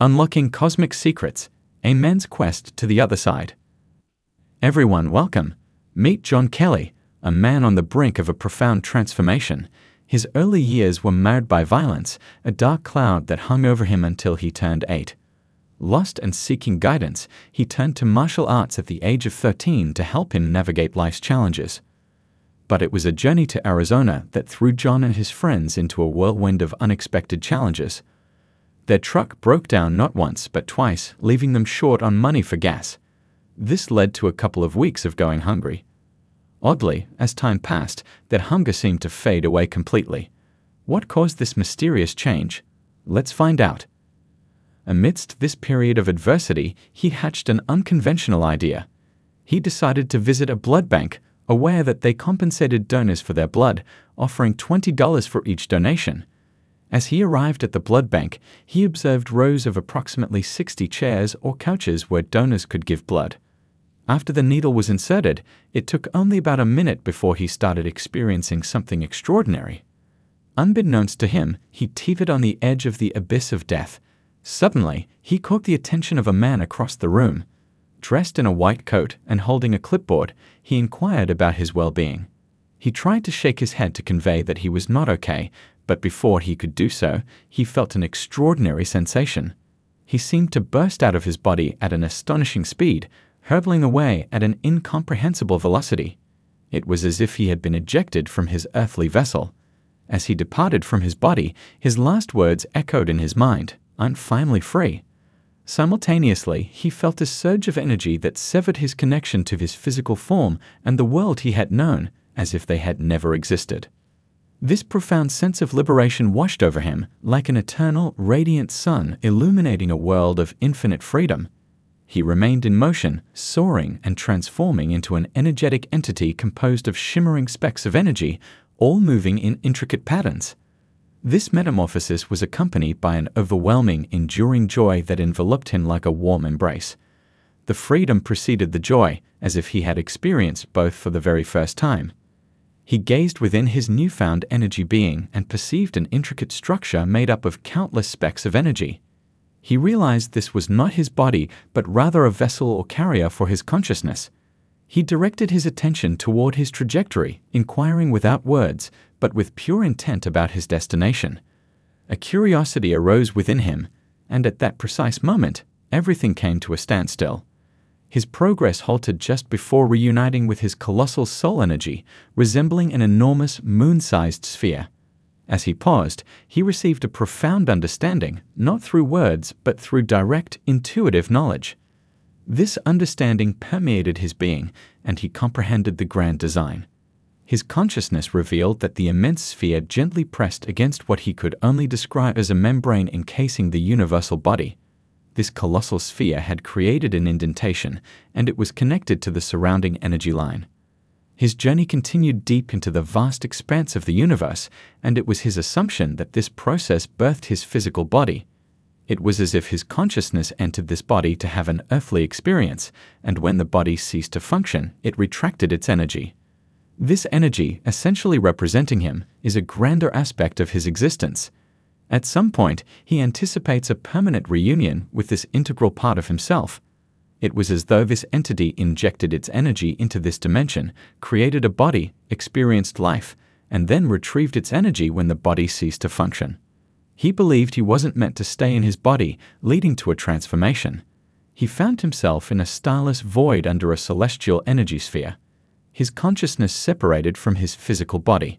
Unlocking Cosmic Secrets A Man's Quest to the Other Side. Everyone, welcome. Meet John Kelly, a man on the brink of a profound transformation. His early years were marred by violence, a dark cloud that hung over him until he turned eight. Lost and seeking guidance, he turned to martial arts at the age of 13 to help him navigate life's challenges. But it was a journey to Arizona that threw John and his friends into a whirlwind of unexpected challenges. Their truck broke down not once but twice, leaving them short on money for gas. This led to a couple of weeks of going hungry. Oddly, as time passed, that hunger seemed to fade away completely. What caused this mysterious change? Let's find out. Amidst this period of adversity, he hatched an unconventional idea. He decided to visit a blood bank, aware that they compensated donors for their blood, offering $20 for each donation. As he arrived at the blood bank, he observed rows of approximately 60 chairs or couches where donors could give blood. After the needle was inserted, it took only about a minute before he started experiencing something extraordinary. Unbeknownst to him, he teetered on the edge of the abyss of death. Suddenly, he caught the attention of a man across the room. Dressed in a white coat and holding a clipboard, he inquired about his well being. He tried to shake his head to convey that he was not okay, but before he could do so, he felt an extraordinary sensation. He seemed to burst out of his body at an astonishing speed, hurtling away at an incomprehensible velocity. It was as if he had been ejected from his earthly vessel. As he departed from his body, his last words echoed in his mind, I'm finally free. Simultaneously, he felt a surge of energy that severed his connection to his physical form and the world he had known, as if they had never existed. This profound sense of liberation washed over him like an eternal, radiant sun illuminating a world of infinite freedom. He remained in motion, soaring and transforming into an energetic entity composed of shimmering specks of energy, all moving in intricate patterns. This metamorphosis was accompanied by an overwhelming, enduring joy that enveloped him like a warm embrace. The freedom preceded the joy, as if he had experienced both for the very first time he gazed within his newfound energy being and perceived an intricate structure made up of countless specks of energy. He realized this was not his body, but rather a vessel or carrier for his consciousness. He directed his attention toward his trajectory, inquiring without words, but with pure intent about his destination. A curiosity arose within him, and at that precise moment, everything came to a standstill his progress halted just before reuniting with his colossal soul energy, resembling an enormous moon-sized sphere. As he paused, he received a profound understanding, not through words but through direct, intuitive knowledge. This understanding permeated his being, and he comprehended the grand design. His consciousness revealed that the immense sphere gently pressed against what he could only describe as a membrane encasing the universal body, this colossal sphere had created an indentation, and it was connected to the surrounding energy line. His journey continued deep into the vast expanse of the universe, and it was his assumption that this process birthed his physical body. It was as if his consciousness entered this body to have an earthly experience, and when the body ceased to function, it retracted its energy. This energy, essentially representing him, is a grander aspect of his existence, at some point, he anticipates a permanent reunion with this integral part of himself. It was as though this entity injected its energy into this dimension, created a body, experienced life, and then retrieved its energy when the body ceased to function. He believed he wasn't meant to stay in his body, leading to a transformation. He found himself in a starless void under a celestial energy sphere. His consciousness separated from his physical body.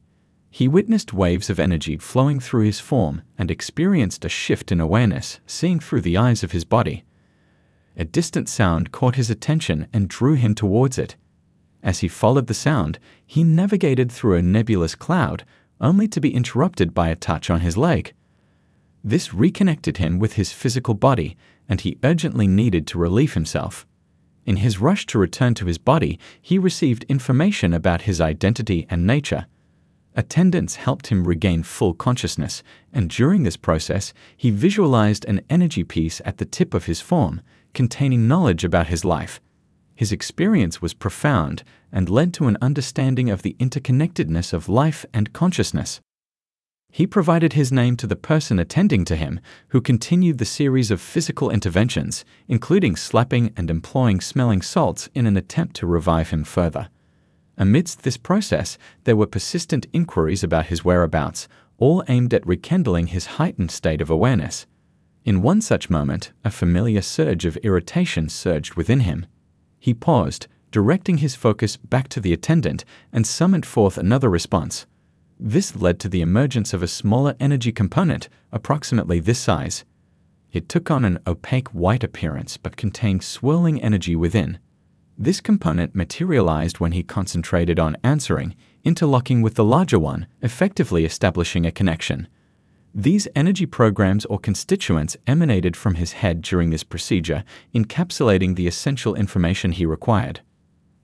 He witnessed waves of energy flowing through his form and experienced a shift in awareness, seeing through the eyes of his body. A distant sound caught his attention and drew him towards it. As he followed the sound, he navigated through a nebulous cloud, only to be interrupted by a touch on his leg. This reconnected him with his physical body, and he urgently needed to relieve himself. In his rush to return to his body, he received information about his identity and nature Attendance helped him regain full consciousness, and during this process, he visualized an energy piece at the tip of his form, containing knowledge about his life. His experience was profound and led to an understanding of the interconnectedness of life and consciousness. He provided his name to the person attending to him, who continued the series of physical interventions, including slapping and employing smelling salts in an attempt to revive him further. Amidst this process, there were persistent inquiries about his whereabouts, all aimed at rekindling his heightened state of awareness. In one such moment, a familiar surge of irritation surged within him. He paused, directing his focus back to the attendant, and summoned forth another response. This led to the emergence of a smaller energy component, approximately this size. It took on an opaque white appearance but contained swirling energy within. This component materialized when he concentrated on answering, interlocking with the larger one, effectively establishing a connection. These energy programs or constituents emanated from his head during this procedure, encapsulating the essential information he required.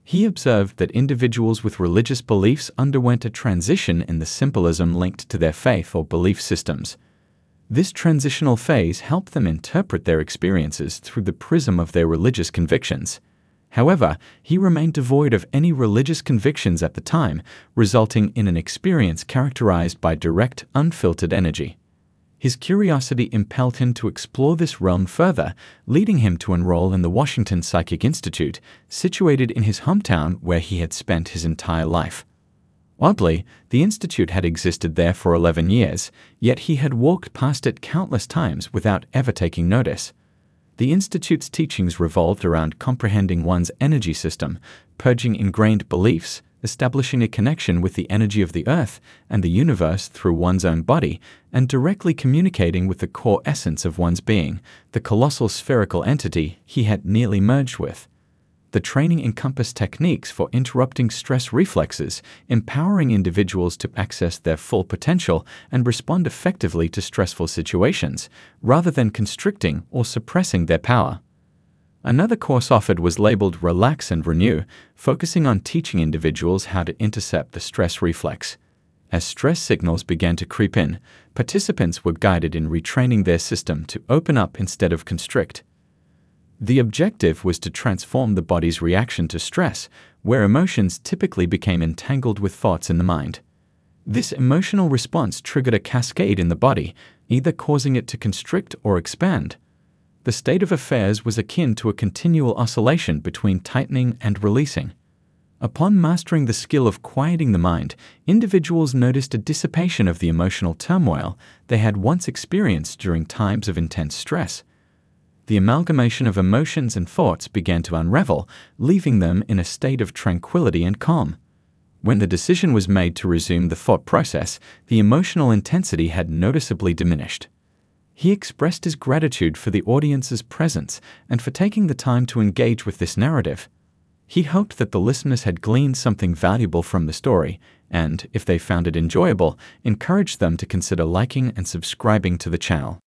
He observed that individuals with religious beliefs underwent a transition in the symbolism linked to their faith or belief systems. This transitional phase helped them interpret their experiences through the prism of their religious convictions. However, he remained devoid of any religious convictions at the time, resulting in an experience characterized by direct, unfiltered energy. His curiosity impelled him to explore this realm further, leading him to enroll in the Washington Psychic Institute, situated in his hometown where he had spent his entire life. Oddly, the institute had existed there for 11 years, yet he had walked past it countless times without ever taking notice. The Institute's teachings revolved around comprehending one's energy system, purging ingrained beliefs, establishing a connection with the energy of the earth and the universe through one's own body, and directly communicating with the core essence of one's being, the colossal spherical entity he had nearly merged with the training encompassed techniques for interrupting stress reflexes, empowering individuals to access their full potential and respond effectively to stressful situations, rather than constricting or suppressing their power. Another course offered was labeled Relax and Renew, focusing on teaching individuals how to intercept the stress reflex. As stress signals began to creep in, participants were guided in retraining their system to open up instead of constrict. The objective was to transform the body's reaction to stress, where emotions typically became entangled with thoughts in the mind. This emotional response triggered a cascade in the body, either causing it to constrict or expand. The state of affairs was akin to a continual oscillation between tightening and releasing. Upon mastering the skill of quieting the mind, individuals noticed a dissipation of the emotional turmoil they had once experienced during times of intense stress the amalgamation of emotions and thoughts began to unravel, leaving them in a state of tranquility and calm. When the decision was made to resume the thought process, the emotional intensity had noticeably diminished. He expressed his gratitude for the audience's presence and for taking the time to engage with this narrative. He hoped that the listeners had gleaned something valuable from the story and, if they found it enjoyable, encouraged them to consider liking and subscribing to the channel.